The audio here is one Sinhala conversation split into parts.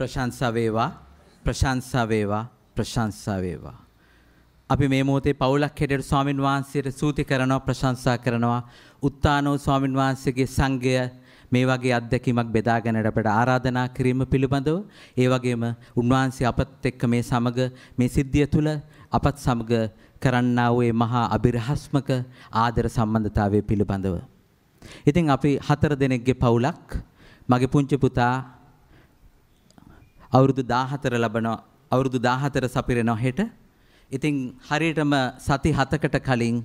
ප්‍රශංසා වේවා ප්‍රශංසා වේවා ප්‍රශංසා වේවා අපි මේ මොහොතේ පවුලක් හැටියට ස්වාමින් වහන්සේට සූති කරනවා ප්‍රශංසා කරනවා උත්තානෝ ස්වාමින් වහන්සේගේ සංඝය මේ වගේ අත්දැකීමක් බෙදාගෙන අපට ආරාධනා කිරීම පිළිබඳව ඒ වගේම උන්වහන්සේ අපත් එක්ක මේ සමග මේ සිද්ධිය තුළ අපත් සමග කරන්නා වූ මහා අභිරහස්මක ආදර සම්බන්ධතාවය පිළිබඳව. ඉතින් අපි හතර දෙනෙක්ගේ පවුලක් මගේ පුංචි පුතා අවුරුදු 14 ලබනවා අවුරුදු 14 සපිරෙනවා හෙට. ඉතින් හරියටම සති 7කට කලින්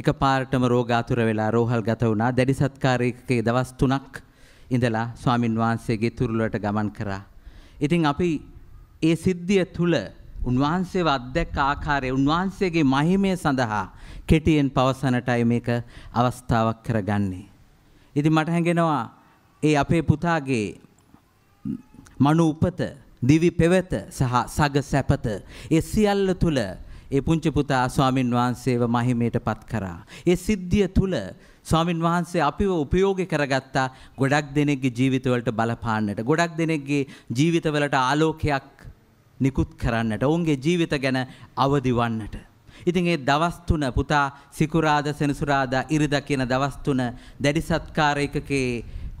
එකපාරටම රෝගාතුර වෙලා රෝහල් ගත වුණා. දැඩි සත්කාරයකේ දවස් 3ක් ඉඳලා ස්වාමින් වහන්සේගේ තුරුලට ගමන් කරා. ඉතින් අපි ඒ සිද්ධිය තුල උන්වහන්සේව අධ්‍යක් ආකාරයේ උන්වහන්සේගේ මහිමය සඳහා කෙටියෙන් පවසනටයි මේක අවස්ථාවක් කරගන්නේ. ඉතින් මට හැඟෙනවා ඒ අපේ පුතාගේ මනු උපත, දිවි පෙවත සහ සග සැපත ඒ සියල්ල තුල ඒ පුංචි පුතා ස්වාමින් වහන්සේව මහිමයට පත් කරා. ඒ සිද්ධිය තුල ස්වාමින් වහන්සේ අපිව උපයෝගී කරගත්තා ගොඩක් දෙනෙක්ගේ ජීවිතවලට බලපාන්නට. ගොඩක් දෙනෙක්ගේ ජීවිතවලට ආලෝකයක් නිකුත් කරන්නට. ඔවුන්ගේ ජීවිත ගැන අවදි වන්නට. ඉතින් ඒ දවස් තුන පුතා සිකුරාදා සෙනසුරාදා ඉරිදා කියන දවස් තුන දැඩි සත්කාරයකකේ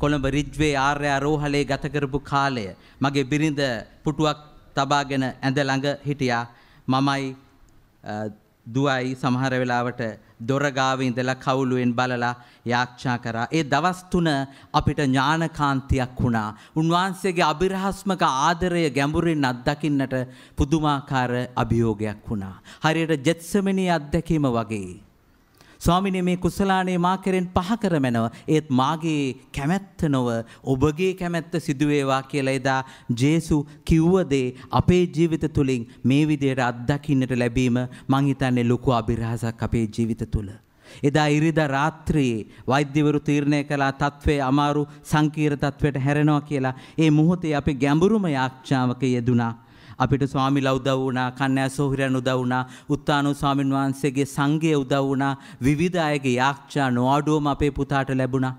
කොළඹ රිජ්වේ ආර්ය රෝහලේ ගත කරපු කාලය මගේ බිරිඳ පුටුවක් තබාගෙන ඇඳ ළඟ හිටියා මමයි දුවයි සමහර වෙලාවට දොරගාවේ ඉඳලා කවුළුවෙන් බලලා යාච්ඡා කරා. ඒ දවස් තුන අපිට ඥානකාන්තියක් වුණා. උන්වහන්සේගේ අභිරහස්මක ආදරය ගැඹුරින් අත්දකින්නට පුදුමාකාර අභියෝගයක් වුණා. හරියට ජෙත්සමනී අත්දැකීම වගේ. ස්වාමිනේ මේ කුසලානේ මා කෙරෙන් පහ කරමැනව. ඒත් මාගේ කැමැත්ත නොව ඔබගේ කැමැත්ත සිදු වේවා කියලා එදා ජේසු කිව්ව දේ අපේ ජීවිත තුලින් මේ විදියට අත්දකින්නට ලැබීම මං හිතන්නේ ලොකු අභිරහසක් අපේ ජීවිත තුල. එදා ඉරිදා රාත්‍රියේ වෛද්‍යවරු තීරණය කළා තත්ත්වයේ අමාරු සංකීර්ණ තත්ත්වයට හැරෙනවා කියලා. ඒ මොහොතේ අපි ගැඹුරුම යාඥාවක යෙදුණා. අපිට ස්වාමිලා උදව් වුණා, කන්‍යා සෝහිරයන් උදව් වුණා, උත්තානෝ ස්වාමින් වහන්සේගේ සංඝය උදව් වුණා, විවිධ අයගේ යාච්ඡා නොඅඩුවම අපේ පුතාට ලැබුණා.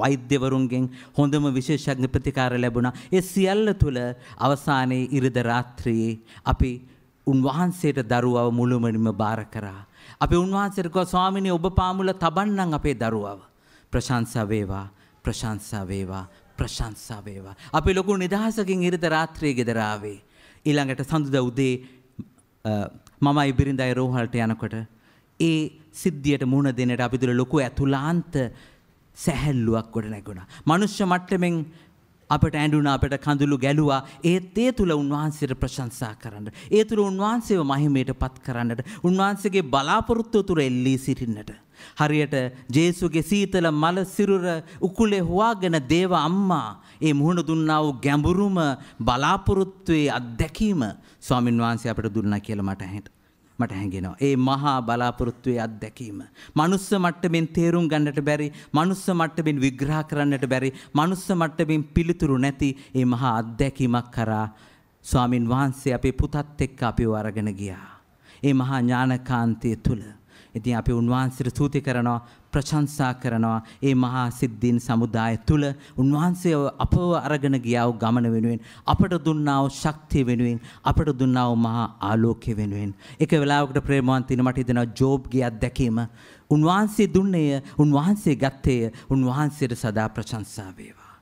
වෛද්‍යවරුන්ගෙන් හොඳම විශේෂඥ ප්‍රතිකාර ලැබුණා. ඒ සියල්ල තුළ අවසානයේ ඉරිද රාත්‍රියේ අපි උන්වහන්සේට දරුවව මුළුමනින්ම බාර කරා. අපි උන්වහන්සේට කිව්වා ස්වාමිනේ ඔබ පාමුල තබන්නම් අපේ දරුවව. ප්‍රශංසා වේවා. ප්‍රශංසා වේවා. ප්‍රශංසා වේවා. අපි ලොකු නිදහසකින් ඉරිද රාත්‍රියේ ගෙදර ආවේ. ඊළඟට සඳුද උදේ මමයි බිරිඳයි රෝහලට යනකොට ඒ සිද්ධියට මුණ දෙන්නට අපි තුළ ලොකු ඇතුළාන්ත සැහැල්ලුවක් ගොඩ නැගුණා. මනුෂ්‍ය මට්ටමින් අපට ඇඩුන අපට කඳුළු ගැලුවා ඒත් ඒ තුළ උන්වහන්සේට ප්‍රශංසා කරන්න. ඒ තුළ උන්වහන්සේව මහිමයට පත් කරන්නට උන්වහන්සේගේ බලාපොරොත්තුව තුර එල්ලී සිටින්නට. හරියට ජේසුගේ සීතල මල සිරුර උකුලේ හොවාගෙන දේව අම්මා ඒ මුහුණ දුන්නා වූ ගැඹුරුම බලාපොරොත්තුවේ අත්දැකීම ස්වාමින්වහන්සේ අපට දුන්නා කියලා මට ඇහෙනවා. මට හැඟෙනවා. ඒ මහා බලාපොරොත්තුවේ අත්දැකීම. මනුස්ස මට්ටමින් තේරුම් ගන්නට බැරි, මනුස්ස මට්ටමින් විග්‍රහ කරන්නට බැරි, මනුස්ස මට්ටමින් පිළිතුරු නැති ඒ මහා අත්දැකීමක් කරා ස්වාමින් වහන්සේ අපේ පුතත් එක්ක අපිව අරගෙන ගියා. ඒ මහා ඥානකාන්තිය තුල. ඉතින් අපි උන්වහන්සේට ස්තුති කරනවා ප්‍රශංසා කරනවා ඒ මහා සිද්ධීන් සමුදාය තුළ උන්වහන්සේ අපව අරගෙන ගියා වූ ගමන වෙනුවෙන් අපට දුන්නා වූ ශක්තිය වෙනුවෙන් අපට දුන්නා වූ මහා ආලෝකය වෙනුවෙන් එක වෙලාවකට ප්‍රේමවන්තින මට හිතෙනවා ජෝබ්ගේ අත්දැකීම උන්වහන්සේ දුන්නේය උන්වහන්සේ ගත්තේය උන්වහන්සේට සදා ප්‍රශංසා වේවා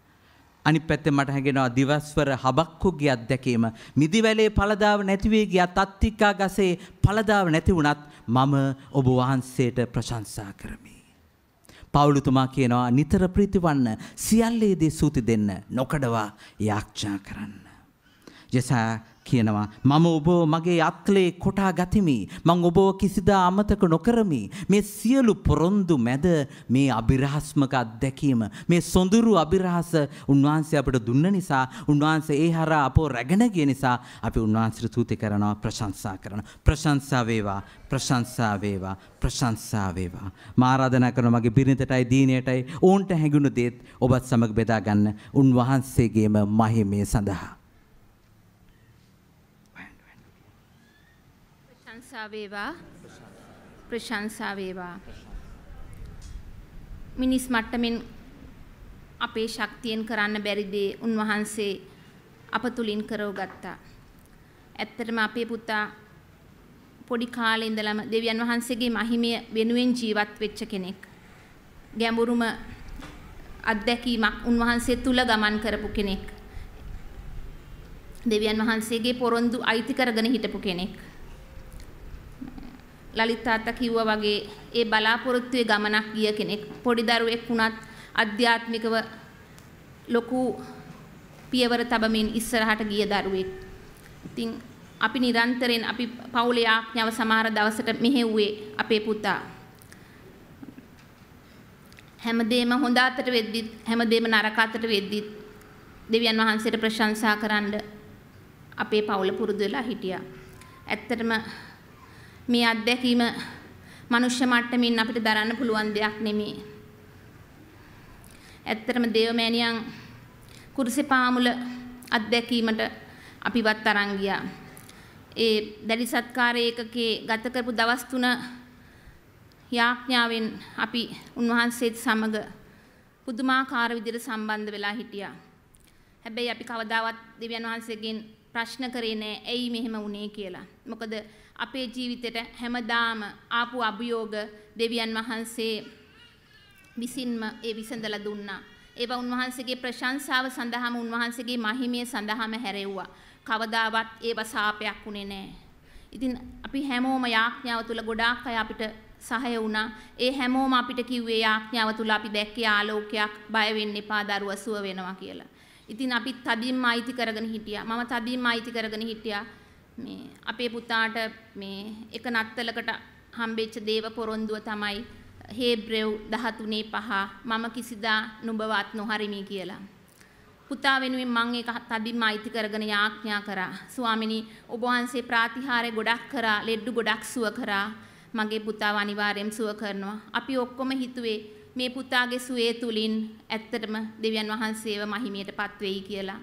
අනිත් පැත්තේ මට හැඟෙනවා දිවස්වර හබක්කුගේ අත්දැකීම මිදිවැලේ පළදාව නැතිවේ ගියා තත්තිකා ගසේ පළදාව නැති වුණත් මම ඔබ වහන්සේට ප්‍රශංසා කරමි පවුලුතුමා කියනවා නිතර ප්‍රීතිවන්න සියල්ලේදී සූති දෙන්න නොකඩවා යාක්ෂා කරන්න. ජෙසා කියනවා මම ඔබ මගේ අත්ලේ කොටා ගතිමි මං ඔබව කිසිදා අමතක නොකරමි මේ සියලු පොරොන්දු මැද මේ අභිරහස්මක අත්දැකීම මේ සොඳුරු අභිරහස උන්වහන්සේ අපට දුන්න නිසා උන්වහන්සේ ඒ හරහා අපෝ රැගෙන ගිය නිසා අපි උන්වහන්සේට තුති කරනවා ප්‍රශංසා කරනවා ප්‍රශංසා වේවා ප්‍රශංසා වේවා ප්‍රශංසා වේවා මා ආරාධනා කරනවා මගේ බිරිඳටයි දීනයටයි ඕන්ට හැඟුණු දේත් ඔබත් සමග බෙදා ගන්න උන්වහන්සේගේම මහිමය සඳහා ප්‍රශංසා වේවා ප්‍රශංසා වේවා මිනිස් මට්ටමින් අපේ ශක්තියෙන් කරන්න බැරි දේ උන්වහන්සේ අප තුලින් කරව ගත්තා. ඇත්තටම අපේ පුතා පොඩි කාලේ ඉඳලම දෙවියන් වහන්සේගේ මහිමය වෙනුවෙන් ජීවත් වෙච්ච කෙනෙක්. ගැඹුරුම අත්දැකීමක් උන්වහන්සේ තුල ගමන් කරපු කෙනෙක්. දෙවියන් වහන්සේගේ පොරොන්දු අයිති කරගෙන හිටපු කෙනෙක්. ලලිත් තාත්තා කිව්වා වගේ ඒ බලාපොරොත්තුවේ ගමනක් ගිය කෙනෙක් පොඩි දරුවෙක් වුණත් අධ්‍යාත්මිකව ලොකු පියවර තබමින් ඉස්සරහට ගිය දරුවෙක්. ඉතින් අපි නිරන්තරයෙන් අපි පවුලේ ආඥාව සමහර දවසට මෙහෙව්වේ අපේ පුතා. හැමදේම හොඳ අතට වෙද්දිත් හැමදේම නරක අතට වෙද්දිත් දෙවියන් වහන්සේට ප්‍රශංසා කරන්න අපේ පවුල පුරුදු වෙලා හිටියා. ඇත්තටම මේ අත්දැකීම මනුෂ්‍ය මට්ටමින් අපිට දරන්න පුළුවන් දෙයක් නෙමේ. ඇත්තටම දේවමෑණියන් කුරුසේ පාමුල අත්දැකීමට අපිවත් අරන් ගියා. ඒ දැඩි සත්කාර ඒකකේ ගත කරපු දවස් තුන යාඥාවෙන් අපි උන්වහන්සේත් සමග පුදුමාකාර විදිහට සම්බන්ධ වෙලා හිටියා. හැබැයි අපි කවදාවත් දෙවියන් වහන්සේගෙන් ප්‍රශ්න කරේ නෑ ඇයි මෙහෙම වුනේ කියලා. මොකද අපේ ජීවිතයට හැමදාම ආපු අභියෝග දෙවියන් වහන්සේ විසින්ම ඒ විසඳලා දුන්නා. ඒවා උන්වහන්සේගේ ප්‍රශංසාව සඳහාම උන්වහන්සේගේ මහිමය සඳහාම හැරෙව්වා. කවදාවත් ඒවා සාපයක් උනේ නැහැ. ඉතින් අපි හැමෝම යාඥාව තුල ගොඩාක් අය අපිට සහය වුණා. ඒ හැමෝම අපිට කිව්වේ යාඥාව තුල අපි දැක්කේ ආලෝකයක් බය වෙන්න එපා දරුවා සුව වෙනවා කියලා. ඉතින් අපි තදින්ම අයිති කරගෙන හිටියා. මම තදින්ම අයිති කරගෙන හිටියා. මේ අපේ පුතාට මේ එක නත්තලකට හම්බෙච්ච දේව පොරොන්දුව තමයි හේබ්‍රෙව් 13 පහ මම කිසිදා නුඹවත් නොහරිමි කියලා. පුතා වෙනුවෙන් මම ඒක තදින්ම අයිති කරගෙන යාඥා කරා. ස්වාමිනි ඔබ වහන්සේ ප්‍රාතිහාර්ය ගොඩක් කරා, ලෙඩු ගොඩක් සුව කරා. මගේ පුතාව අනිවාර්යෙන් සුව කරනවා. අපි ඔක්කොම හිතුවේ මේ පුතාගේ සුවේ තුලින් ඇත්තටම දෙවියන් වහන්සේව මහිමියටපත් වෙයි කියලා.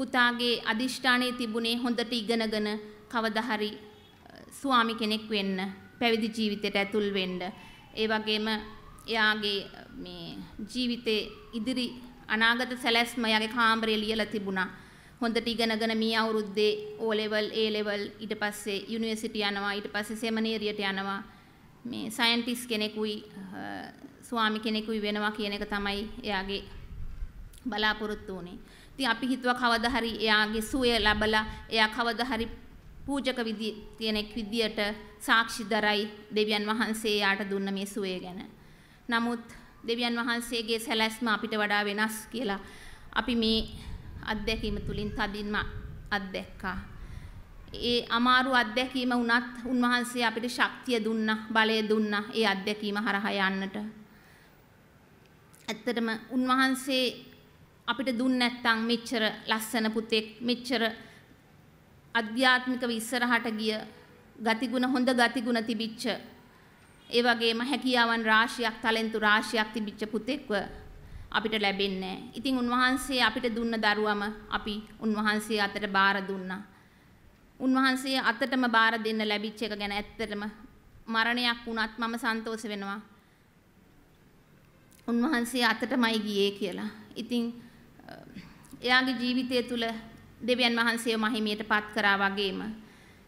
පුතාගේ අදිෂ්ඨානයේ තිබුණේ හොඳට ඉගෙනගෙන කවදාහරි ස්වාමි කෙනෙක් වෙන්න, පැවිදි ජීවිතයට ඇතුල් වෙන්න. ඒ වගේම එයාගේ මේ ජීවිතේ ඉදිරි අනාගත සැලැස්ම එයාගේ කාමරේ ලියලා තිබුණා. හොඳට ඉගෙනගෙන මේ අවුරුද්දේ O level A level ඊට පස්සේ යුනිවර්සිටි යනවා ඊට පස්සේ සෙමිනේරියට යනවා මේ සයන්ටිස් කෙනෙකුයි ස්වාමි කෙනෙකුයි වෙනවා කියන එක තමයි එයාගේ බලාපොරොත්තු වුණේ. ඉතින් අපි හිතුවා කවදා හරි එයාගේ සුවය ලැබලා එයා කවදා හරි පූජක විදිය තියෙනෙක් විදියට සාක්ෂි දරයි දෙවියන් වහන්සේ යාට දුන්න මේ සුවය ගැන. නමුත් දෙවියන් වහන්සේගේ සැලැස්ම අපිට වඩා වෙනස් කියලා අපි මේ අත්දැකීම තුලින් තදින්ම අත්දැක්කා. ඒ අමාරු අත්දැකීම වුණත් උන්වහන්සේ අපිට ශක්තිය දුන්නා, බලය දුන්නා ඒ අත්දැකීම හරහා යන්නට. ඇත්තටම උන්වහන්සේ අපිට දුන්න නැත්නම් මෙච්චර ලස්සන පුතෙක් මෙච්චර අධ්‍යාත්මිකව ඉස්සරහට ගිය ගතිගුණ හොඳ ගතිගුණ තිබිච්ච ඒ වගේම හැකියාවන් රාශියක් තලෙන්තු රාශියක් තිබිච්ච පුතෙක්ව අපිට ලැබෙන්නේ ඉතින් උන්වහන්සේ අපිට දුන්න දරුවම අපි උන්වහන්සේ අතට බාර දුන්නා. උන්වහන්සේ අතටම බාර දෙන්න ලැබිච්ච එක ගැන ඇත්තටම මරණයක් වුණත් මම සන්තෝෂ වෙනවා. උන්වහන්සේ අතටමයි ගියේ කියලා. ඉතින් එයාගේ ජීවිතය තුළ දෙවියන් වහන්සේව මහිමියට පත් කරා වගේම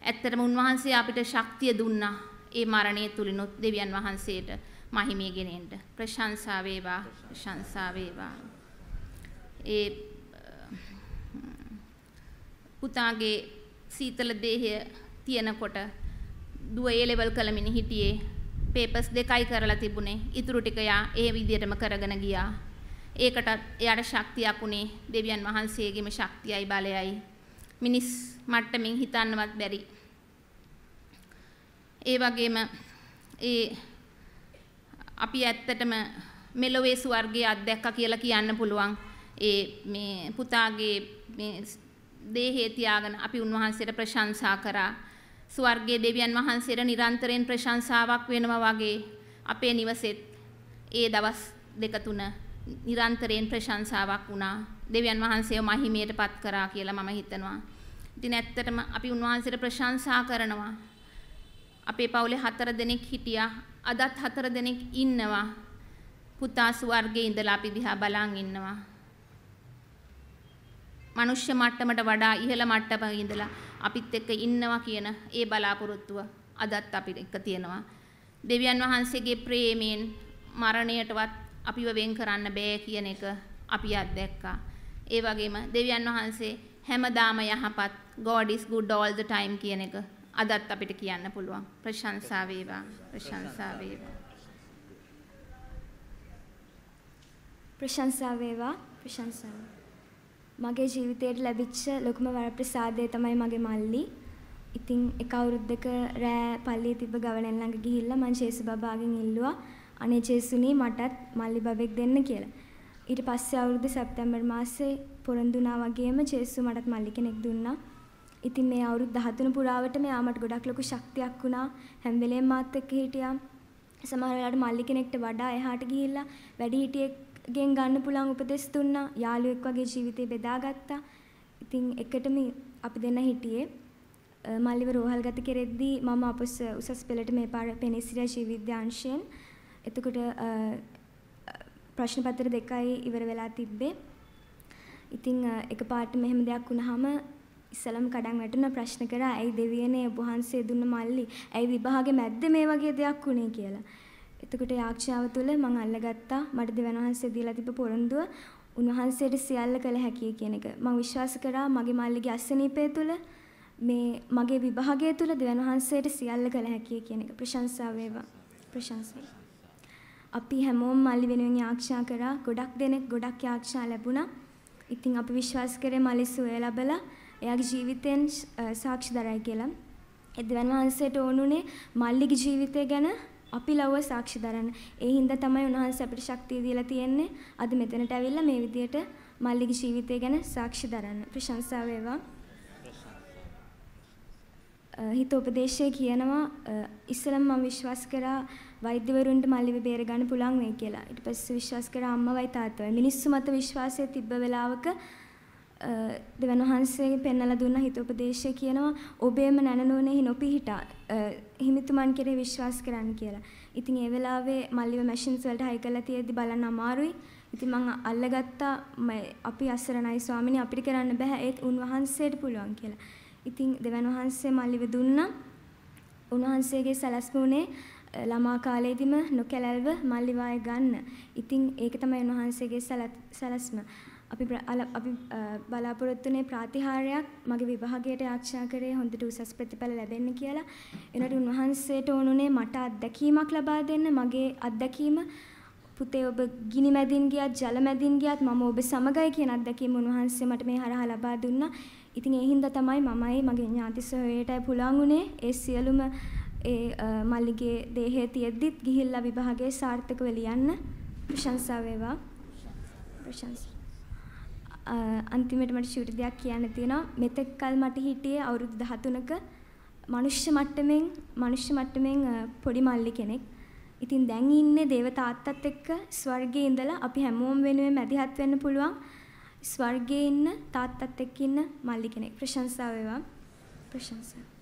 ඇත්තටම උන්වහන්සේ අපිට ශක්තිය දුන්නා ඒ මරණය තුලිනුත් දෙවියන් වහන්සේට මහිමිය ගෙනෙන්න ප්‍රශංසා වේවා ප්‍රශංසා වේවා ඒ පුතාගේ සීතල දේහය තියෙනකොට දුව ඒ ලෙවල් කළමිනි හිටියේ පේපර්ස් දෙකයි කරලා තිබුණේ ඉතුරු ටික යා ඒ විදියටම කරගෙන ගියා ඒකටත් එයාට ශක්තියක් උනේ දෙවියන් වහන්සේගේම ශක්තියයි බලයයි මිනිස් මට්ටමින් හිතන්නවත් බැරි ඒ වගේම ඒ අපි ඇත්තටම මෙලොවේ ස්වර්ගය අත්දැක්කා කියලා කියන්න පුළුවන් ඒ මේ පුතාගේ මේ දේහය තියාගෙන අපි උන්වහන්සේට ප්‍රශංසා කරා ස්වර්ගයේ දෙවියන් වහන්සේට නිරන්තරයෙන් ප්‍රශංසාවක් වෙනවා වගේ අපේ නිවසෙත් ඒ දවස් දෙක තුන නිරන්තරයෙන් ප්‍රශංසාවක් වුණා. දෙවියන් වහන්සේව මහිමයට පත් කරා කියලා මම හිතනවා. ඉතින් ඇත්තටම අපි උන්වහන්සේට ප්‍රශංසා කරනවා. අපේ පවුලේ හතර දෙනෙක් හිටියා. අදත් හතර දෙනෙක් ඉන්නවා. පුතා ස්වර්ගයේ ඉඳලා අපි දිහා බලන් ඉන්නවා. මනුෂ්‍ය මට්ටමට වඩා ඉහළ මට්ටමක ඉඳලා අපිත් එක්ක ඉන්නවා කියන ඒ බලාපොරොත්තුව අදත් අපිට එක තියෙනවා. දෙවියන් වහන්සේගේ ප්‍රේමයෙන් මරණයටවත් අපිව වෙන් කරන්න බෑ කියන එක අපි අත්දැක්කා. ඒ වගේම දෙවියන් වහන්සේ හැමදාම යහපත් God is good all the time කියන එක අදත් අපිට කියන්න පුළුවන්. ප්‍රශංසා වේවා. ප්‍රශංසා වේවා. ප්‍රශංසා වේවා. ප්‍රශංසා. මගේ ජීවිතයට ලැබිච්ච ලොකුම වරප්‍රසාදය තමයි මගේ මල්ලි. ඉතින් එක අවුරුද්දක රෑ පල්ලිය තිබ්බ ගවණෙන් ළඟ ගිහිල්ලා මං ජේසු බබාගෙන් ඉල්ලුවා අනේ ජේසුනි මටත් මල්ලි බබෙක් දෙන්න කියලා. ඊට පස්සේ අවුරුදු සැප්තැම්බර් මාසේ පොරොන්දු වුණා වගේම ජේසු මටත් මල්ලි කෙනෙක් දුන්නා. ඉතින් මේ අවුරුදු 13 පුරාවට මෙයා මට ගොඩක් ලොකු ශක්තියක් වුණා. හැම වෙලේම මාත් එක්ක හිටියා. සමහර වෙලාවට මල්ලි කෙනෙක්ට වඩා එහාට ගිහිල්ලා වැඩිහිටියෙක්ගෙන් ගන්න පුළුවන් උපදෙස් දුන්නා. යාළුවෙක් වගේ ජීවිතේ බෙදාගත්තා. ඉතින් එකටම අපි දෙන්න හිටියේ. මල්ලිව රෝහල්ගත කෙරෙද්දී මම අපොස් උසස් පෙළට මේ පාර පෙනීසිරියා ජීව විද්‍යාංශයෙන් එතකොට ප්‍රශ්න පත්‍ර දෙකයි ඉවර වෙලා තිබ්බේ. ඉතින් එකපාරට මෙහෙම දෙයක් වුණාම ඉස්සලම කඩන් වැටුණ ප්‍රශ්න කරා ඇයි දෙවියනේ ඔබ වහන්සේ දුන්න මල්ලි ඇයි විභාගේ මැද්ද මේ වගේ දෙයක් වුණේ කියලා. එතකොට යාක්ෂාව තුළ මම අල්ලගත්තා මට දෙවියන් වහන්සේ දීලා තිබ්බ පොරොන්දුව උන්වහන්සේට සියල්ල කළ හැකියි කියන එක. මම විශ්වාස කරා මගේ මල්ලිගේ අසනීපය තුළ මේ මගේ විභාගය තුළ දෙවියන් වහන්සේට සියල්ල කළ හැකියි කියන එක. ප්‍රශංසා වේවා. ප්‍රශංසා අපි හැමෝම මල්ලි වෙනුවෙන් යාක්ෂා කරා. ගොඩක් දෙනෙක් ගොඩක් යාක්ෂා ලැබුණා. ඉතින් අපි විශ්වාස කරේ මල්ලි සුවය ලැබලා එයාගේ ජීවිතෙන් සාක්ෂි දරයි කියලා. එදවන් වහන්සේට ඕනුනේ මල්ලිගේ ජීවිතය ගැන අපි ලව්ව සාක්ෂි දරන්න. ඒ හින්දා තමයි උන්වහන්සේ අපිට ශක්තිය දීලා තියෙන්නේ. අද මෙතනට ඇවිල්ලා මේ විදියට මල්ලිගේ ජීවිතය ගැන සාක්ෂි දරන්න. ප්‍රශංසා වේවා. හිත උපදේශය කියනවා ඉස්සෙල්ලා මම විශ්වාස කරා වෛද්‍යවරුන්ට මල්ලිව බේරගන්න පුළුවන් වෙයි කියලා. ඊට පස්සේ විශ්වාස කරා අම්මවයි තාත්තවයි. මිනිස්සු මත විශ්වාසය තිබ්බ වෙලාවක දෙවන් වහන්සේ පෙන්වලා දුන්න හිත උපදේශය කියනවා ඔබේම නැනනෝනේ නොපිහිටා හිමිතුමන් කෙරේ විශ්වාස කරන්න කියලා. ඉතින් ඒ වෙලාවේ මල්ලිව මැෂින්ස් වලට හයි කරලා තියෙද්දි බලන්න අමාරුයි. ඉතින් මං අල්ලගත්තා අපි අසරණයි ස්වාමිනේ අපිට කරන්න බෑ ඒත් උන්වහන්සේට පුළුවන් කියලා. ඉතින් දෙවන් වහන්සේ මල්ලිව දුන්නා. උන්වහන්සේගේ සැලැස්ම උනේ ළමා කාලයේදීම නොකැලැල්ව මල් ඉවාය ගන්න. ඉතින් ඒක තමයි උන්වහන්සේගේ සැලැස්ම. අපි අපි බලාපොරොත්තුනේ ප්‍රාතිහාර්යයක් මගේ විභාගයට ආරක්ෂා කරේ හොඳට උසස් ප්‍රතිඵල ලැබෙන්න කියලා. එනට උන්වහන්සේට ඕනුනේ මට අත්දැකීමක් ලබා දෙන්න මගේ අත්දැකීම පුතේ ඔබ ගිනි මැදින් ගියත් ජල මැදින් ගියත් මම ඔබ සමගයි කියන අත්දැකීම උන්වහන්සේ මට මේ හරහා ලබා දුන්නා. ඉතින් ඒ හින්දා තමයි මමයි මගේ ඥාති සොයයටයි පුළුවන් උනේ ඒ සියලුම ඒ මල්ලිගේ දේහය තියෙද්දිත් ගිහිල්ලා විභාගයේ සාර්ථකව ලියන්න ප්‍රශංසා වේවා. ප්‍රශංසා. අන්තිමට මට ෂූටි දෙයක් කියන්න තියෙනවා. මෙතෙක් කල මට හිටියේ අවුරුදු 13ක මනුෂ්‍ය මට්ටමින් මනුෂ්‍ය මට්ටමින් පොඩි මල්ලි කෙනෙක්. ඉතින් දැන් ඉන්නේ දේව තාත්තත් එක්ක ස්වර්ගයේ ඉඳලා අපි හැමෝම වෙනුවෙන් මැදිහත් වෙන්න පුළුවන්. ස්වර්ගයේ ඉන්න තාත්තත් එක්ක ඉන්න මල්ලි කෙනෙක්. ප්‍රශංසා වේවා. ප්‍රශංසා